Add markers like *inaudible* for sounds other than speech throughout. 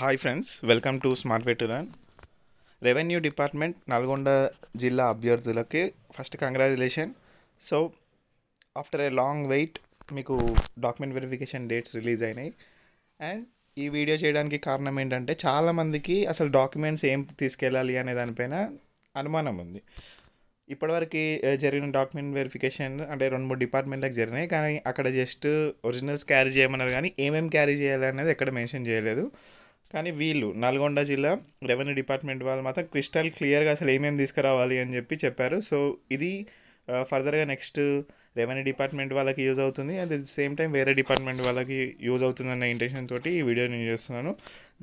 hi friends welcome to smart veteran revenue department Nalgonda జిల్లా అభ్యర్థులకి first congratulation so after a long wait మీకు document verification dates release అయినాయి and ఈ video చేయడానికి కారణం ఏంటంటే చాలామందికి అసలు డాక్యుమెంట్స్ ఏం తీసుకెళ్ళాలి అనే దానిపైన అనుమానం ఉంది ఇప్పటివరకు eh, జరిగిన డాక్యుమెంట్ వెరిఫికేషన్ అంటే రెండు మూడు డిపార్ట్మెంట్లకు జరిగినాయి కానీ అక్కడ జస్ట్ ఒరిజినల్స్ క్యారీ చేయమన్నారు కానీ ఏమేమి క్యారీ చేయాలి అనేది ఎక్కడ మెన్షన్ చేయలేదు కానీ వీళ్ళు నల్గొండ జిల్లా రెవెన్యూ డిపార్ట్మెంట్ వాళ్ళు మాత్రం క్రిస్టల్ క్లియర్గా అసలు ఏమేమి తీసుకురావాలి అని చెప్పి చెప్పారు సో ఇది ఫర్దర్గా నెక్స్ట్ రెవెన్యూ డిపార్ట్మెంట్ వాళ్ళకి యూజ్ అవుతుంది అండ్ ది సేమ్ టైం వేరే డిపార్ట్మెంట్ వాళ్ళకి యూజ్ అవుతుంది అన్న ఇంటెన్షన్ తోటి ఈ వీడియో నేను చేస్తున్నాను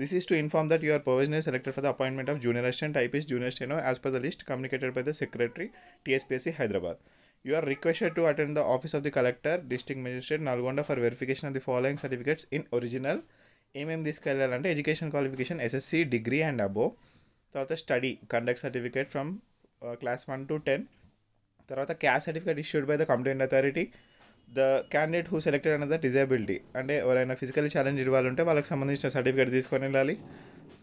this is to inform that your provisional selected for the appointment of junior assistant IPS junior steno as per the list communicated by the secretary TSPSC Hyderabad you are requested to attend the office of the collector district magistrate Nalgonda for verification of the following certificates in original ఏమేమి తీసుకెళ్ళాలంటే education qualification SSC degree and above తర్వాత study conduct certificate from class one to ten తర్వాత caste certificate issued by the complaint authority the candidate who selected అన్న the disability అంటే ఎవరైనా physical challenge వాళ్ళు ఉంటే వాళ్ళకి సంబంధించిన సర్టిఫికేట్ తీసుకొని వెళ్ళాలి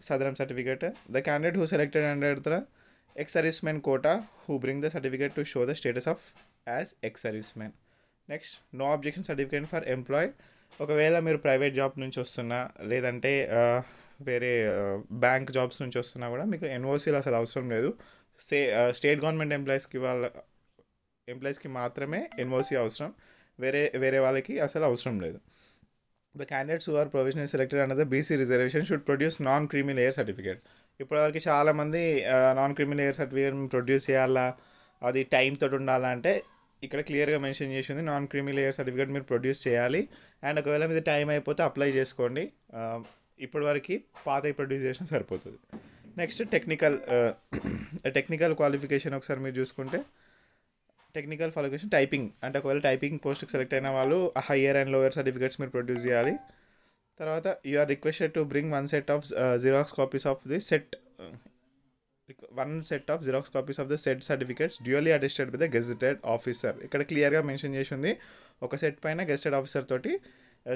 Sadarem certificate the candidate who selected under the ex servicemen quota who bring the certificate to show the status of as ex servicemen next no objection certificate for employ ఒకవేళ మీరు private job నుంచి వస్తున్నా లేదంటే వేరే bank jobs నుంచి వస్తున్నా కూడా మీకు ఎన్ఓసీలు అసలు అవసరం లేదు సే స్టేట్ గవర్నమెంట్ ఎంప్లాయీస్కి వాళ్ళ ఎంప్లాయీస్కి మాత్రమే ఎన్ఓసీ అవసరం వేరే వేరే వాళ్ళకి అసలు అవసరం లేదు the candidates who are provisional selected under the BC reservation should produce non creamy layer certificate ఇప్పటివరకు చాలామంది non criminal layer certificate produce చేయాలా అది టైంతో ఉండాలంటే ఉండాలా అంటే ఇక్కడ క్లియర్గా మెన్షన్ చేసింది నాన్ క్రీమీ లేయర్ సర్టిఫికేట్ మీరు ప్రొడ్యూస్ చేయాలి అండ్ ఒకవేళ మీద టైం అయిపోతే అప్లై చేసుకోండి ఇప్పటివరకు పాత ప్రొడ్యూస్ చేసిన సరిపోతుంది నెక్స్ట్ టెక్నికల్ *clears throat* టెక్నికల్ క్వాలిఫికేషన్ ఒకసారి మీరు చూసుకుంటే టెక్నికల్ క్వాలిఫికేషన్ టైపింగ్ అంటే ఒకవేళ టైపింగ్ పోస్ట్కి సెలెక్ట్ అయిన వాళ్ళు హయ్యర్ అండ్ లోయర్ సర్టిఫికేట్స్ మీరు ప్రొడ్యూస్ చేయాలి తర్వాత you are requested to bring one set of xerox copies of the set one set of xerox copies of the set certificates duly attested by the gazetted officer ఇక్కడ క్లియర్గా mention చేసి ఉంది ఒక set పైన gazetted officer తోటి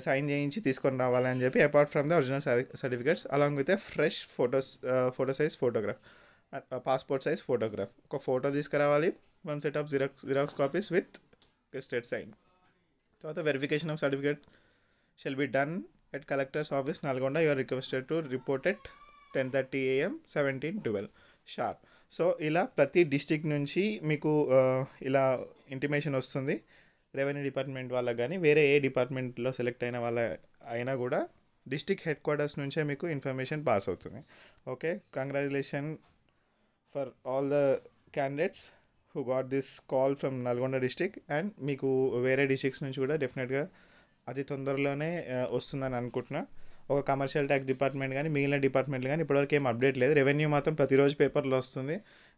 sign చేయించి తీసుకొని రావాలని చెప్పి apart from the original certificates along with fresh photos photo size photograph passport size photograph ఒక ఫోటో తీసుకురావాలి one set of xerox xerox copies with gazetted sign తర్వాత verification of certificate shall be done at collector's office Nalgonda you requested to reported ten thirty AM seventeen 17 sharp so ఇలా ప్రతి district నుంచి మీకు ఇలా intimation వస్తుంది revenue department వాళ్ళకి కానీ వేరే ఏ డిపార్ట్మెంట్లో సెలెక్ట్ అయిన వాళ్ళ అయినా కూడా డిస్టిక్ హెడ్ క్వార్టర్స్ నుంచే మీకు ఇన్ఫర్మేషన్ పాస్ అవుతుంది okay congratulation for all the candidates who got this call from Nalgonda district and మీకు వేరే డిస్టిక్స్ నుంచి కూడా డెఫినెట్గా అతి తొందరలోనే వస్తుందని అనుకుంటున్నా ఒక కమర్షియల్ ట్యాక్స్ డిపార్ట్మెంట్ కానీ మిగిలిన డిపార్ట్మెంట్లు కానీ ఇప్పటివరకు ఏం అప్డేట్ లేదు రెవెన్యూ మాత్రం ప్రతిరోజు పేపర్లో వస్తుంది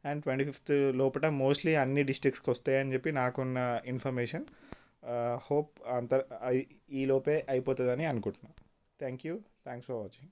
అండ్ ట్వంటీ ఫిఫ్త్ లోపల మోస్ట్లీ అన్ని డిస్ట్రిక్ట్స్కి వస్తాయని చెప్పి నాకున్న ఇన్ఫర్మేషన్ హోప్ uh, అంత ఈ లోపే అయిపోతుందని అనుకుంటున్నాను thank you thanks for watching